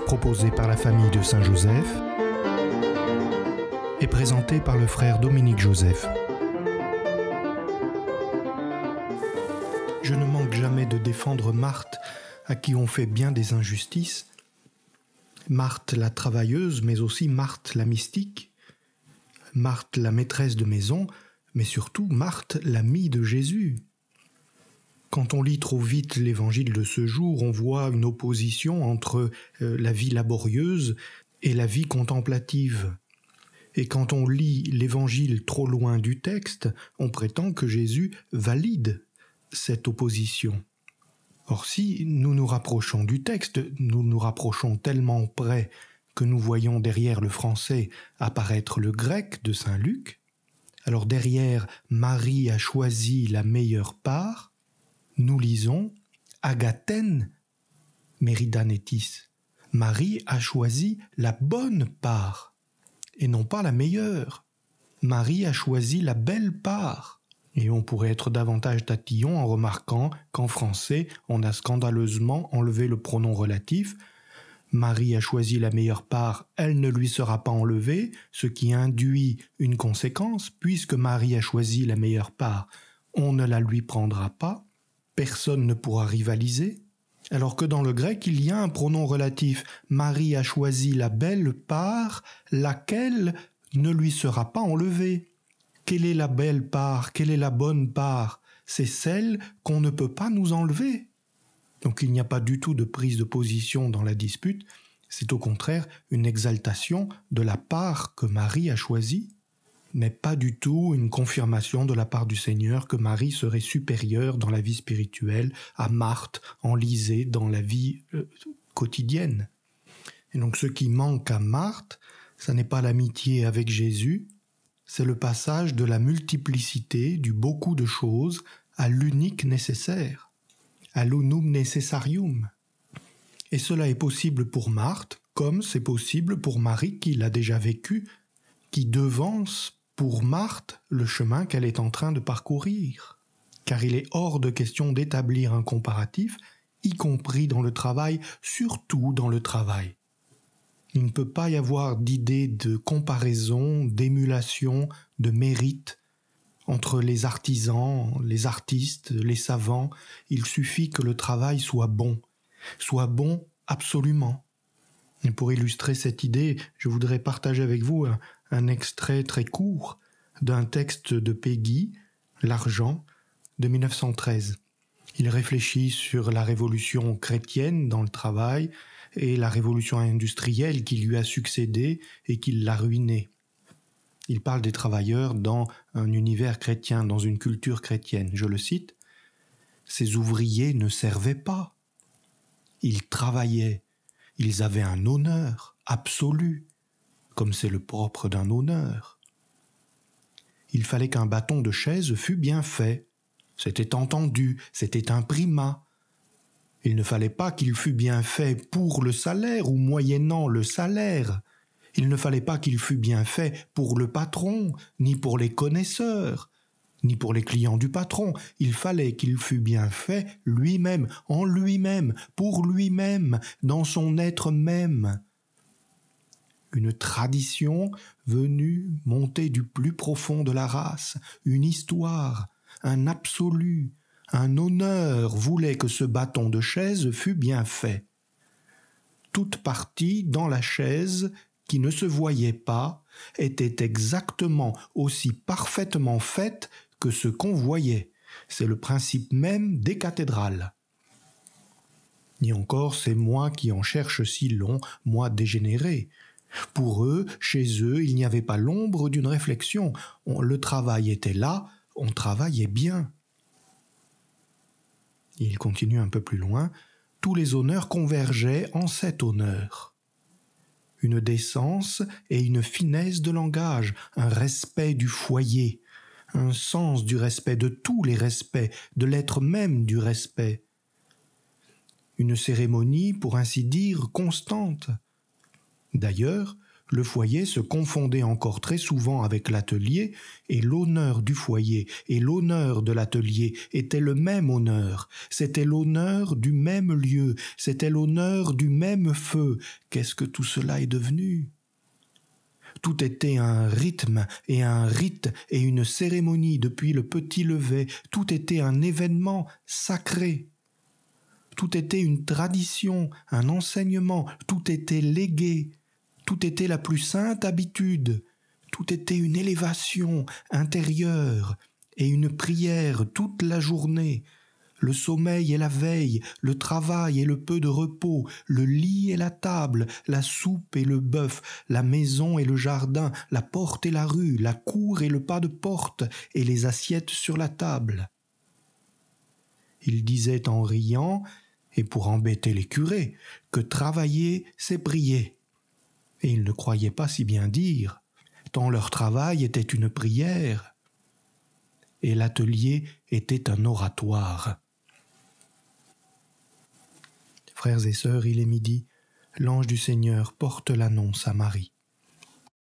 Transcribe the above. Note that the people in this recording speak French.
proposée proposé par la famille de Saint-Joseph et présenté par le frère Dominique Joseph. Je ne manque jamais de défendre Marthe, à qui on fait bien des injustices. Marthe la travailleuse, mais aussi Marthe la mystique, Marthe la maîtresse de maison, mais surtout Marthe l'amie de Jésus. Quand on lit trop vite l'évangile de ce jour, on voit une opposition entre euh, la vie laborieuse et la vie contemplative. Et quand on lit l'évangile trop loin du texte, on prétend que Jésus valide cette opposition. Or si nous nous rapprochons du texte, nous nous rapprochons tellement près que nous voyons derrière le français apparaître le grec de Saint Luc, alors derrière Marie a choisi la meilleure part, nous lisons Agathène Méridanétis. Marie a choisi la bonne part et non pas la meilleure. Marie a choisi la belle part. Et on pourrait être davantage tatillon en remarquant qu'en français, on a scandaleusement enlevé le pronom relatif. Marie a choisi la meilleure part, elle ne lui sera pas enlevée, ce qui induit une conséquence, puisque Marie a choisi la meilleure part, on ne la lui prendra pas personne ne pourra rivaliser, alors que dans le grec, il y a un pronom relatif. Marie a choisi la belle part, laquelle ne lui sera pas enlevée. Quelle est la belle part Quelle est la bonne part C'est celle qu'on ne peut pas nous enlever. Donc il n'y a pas du tout de prise de position dans la dispute, c'est au contraire une exaltation de la part que Marie a choisie n'est pas du tout une confirmation de la part du Seigneur que Marie serait supérieure dans la vie spirituelle à Marthe, enlisée dans la vie euh, quotidienne. Et donc ce qui manque à Marthe, ce n'est pas l'amitié avec Jésus, c'est le passage de la multiplicité, du beaucoup de choses, à l'unique nécessaire, à l'unum necessarium. Et cela est possible pour Marthe, comme c'est possible pour Marie qui l'a déjà vécu, qui devance pour Marthe le chemin qu'elle est en train de parcourir, car il est hors de question d'établir un comparatif, y compris dans le travail, surtout dans le travail. Il ne peut pas y avoir d'idée de comparaison, d'émulation, de mérite entre les artisans, les artistes, les savants. Il suffit que le travail soit bon, soit bon absolument. Et pour illustrer cette idée, je voudrais partager avec vous un, un extrait très court d'un texte de Peggy, L'argent, de 1913. Il réfléchit sur la révolution chrétienne dans le travail et la révolution industrielle qui lui a succédé et qui l'a ruiné. Il parle des travailleurs dans un univers chrétien, dans une culture chrétienne. Je le cite. Ces ouvriers ne servaient pas. Ils travaillaient. Ils avaient un honneur absolu comme c'est le propre d'un honneur. Il fallait qu'un bâton de chaise fût bien fait. C'était entendu, c'était un primat. Il ne fallait pas qu'il fût bien fait pour le salaire ou moyennant le salaire. Il ne fallait pas qu'il fût bien fait pour le patron, ni pour les connaisseurs, ni pour les clients du patron. Il fallait qu'il fût bien fait lui-même, en lui-même, pour lui-même, dans son être même une tradition venue monter du plus profond de la race, une histoire, un absolu, un honneur voulait que ce bâton de chaise fût bien fait. Toute partie dans la chaise qui ne se voyait pas était exactement aussi parfaitement faite que ce qu'on voyait. C'est le principe même des cathédrales. Ni encore c'est moi qui en cherche si long, moi dégénéré. Pour eux, chez eux, il n'y avait pas l'ombre d'une réflexion. le travail était là, on travaillait bien. Il continue un peu plus loin. Tous les honneurs convergeaient en cet honneur. Une décence et une finesse de langage, un respect du foyer, un sens du respect, de tous les respects, de l'être même du respect. Une cérémonie, pour ainsi dire, constante, D'ailleurs, le foyer se confondait encore très souvent avec l'atelier, et l'honneur du foyer et l'honneur de l'atelier étaient le même honneur, c'était l'honneur du même lieu, c'était l'honneur du même feu. Qu'est-ce que tout cela est devenu tout était un rythme et un rite et une cérémonie depuis le petit lever, tout était un événement sacré. Tout était une tradition, un enseignement, tout était légué, tout était la plus sainte habitude, tout était une élévation intérieure et une prière toute la journée, le sommeil et la veille, le travail et le peu de repos, le lit et la table, la soupe et le bœuf, la maison et le jardin, la porte et la rue, la cour et le pas de porte, et les assiettes sur la table. Il disait en riant, et pour embêter les curés, que travailler, c'est prier et ils ne croyaient pas si bien dire, tant leur travail était une prière, et l'atelier était un oratoire. Frères et sœurs, il est midi, l'ange du Seigneur porte l'annonce à Marie.